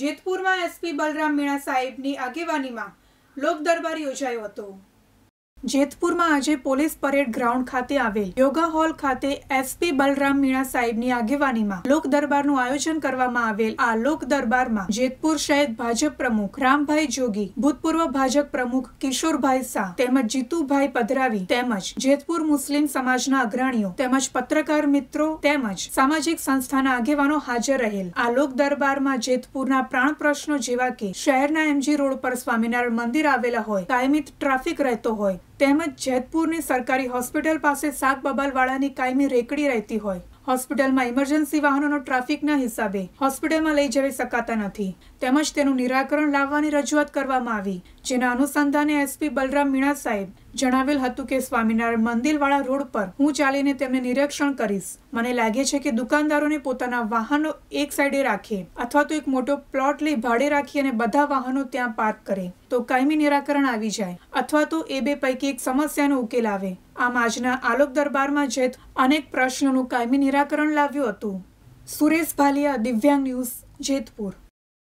જેતપુરમાં SP Balram Meena સાહેબની આગેવાનીમાં લોક દરબાર યોજાયો હતો જેતપુરમાં આજે પોલીસ પરેડ ગ્રાઉન્ડ ખાતે આવેલ યોગા હોલ ખાતે એસપી બલરામ મીણા સાહેબની આગેવાનીમાં લોક દરબારનું આયોજન કરવામાં આવેલ આ લોક દરબારમાં જેતપુર શહેર ભાજપ પ્રમુખ રામભાઈ જોગી ભૂતપૂર્વ ભાજપ પ્રમુખ કિશોરભાઈ શાહ તેમજ જીતુભાઈ પધરાવી તેમજ જેતપુર મુસ્લિમ સમાજના અગ્રણીઓ તેમજ પત્રકાર મિત્રો તેમજ સામાજિક સંસ્થાના આગેવાનો હાજર રહેલ આ લોક દરબારમાં જેતપુરના પ્રાણ પ્રશ્નો જેવા કે શહેરના એમજી રોડ પર સ્વામિનારાયણ મંદિર આવેલા હોય કાયમિત ટ્રાફિક રહેતો હોય તેમજ જેતપુરની સરકારી હોસ્પિટલ પાસે સાત બબાલવાળાની કાયમી રેકડી રહેતી હોય હોસ્પિટલમાં ઇમરજન્સી વાહનોનો ટ્રાફિકના હિસાબે હોસ્પિટલમાં લઈ જવી શકાતા નથી તેમજ તેનું નિરાકરણ લાવવાની રજૂઆત કરવામાં આવી જેના અનુસંધાને એસપી બલરામ મીણા સાહેબ જણાવેલ હતું કે સ્વામિનારાયણ મંદિરવાળા રોડ પર હું ચાલીને તેમને નિરીક્ષણ કરીશ મને લાગે છે કે દુકાનદારોને પોતાના વાહનો એક સાઈડે રાખે અથવા તો એક મોટો પ્લોટ લઈ ભાડે રાખી અને બધા વાહનો ત્યાં પાર્ક કરે તો કાયમી નિરાકરણ આવી જાય અથવા તો એ બે પૈકી એક સમસ્યાનો ઉકેલ આવે આમ આજના આલોક દરબારમાં જત અનેક પ્રશ્નોનું કાયમી નિરાકરણ લાવ્યું હતું સુરેશ ભાલિયા દિવ્યાંગ ન્યૂઝ જેતપુર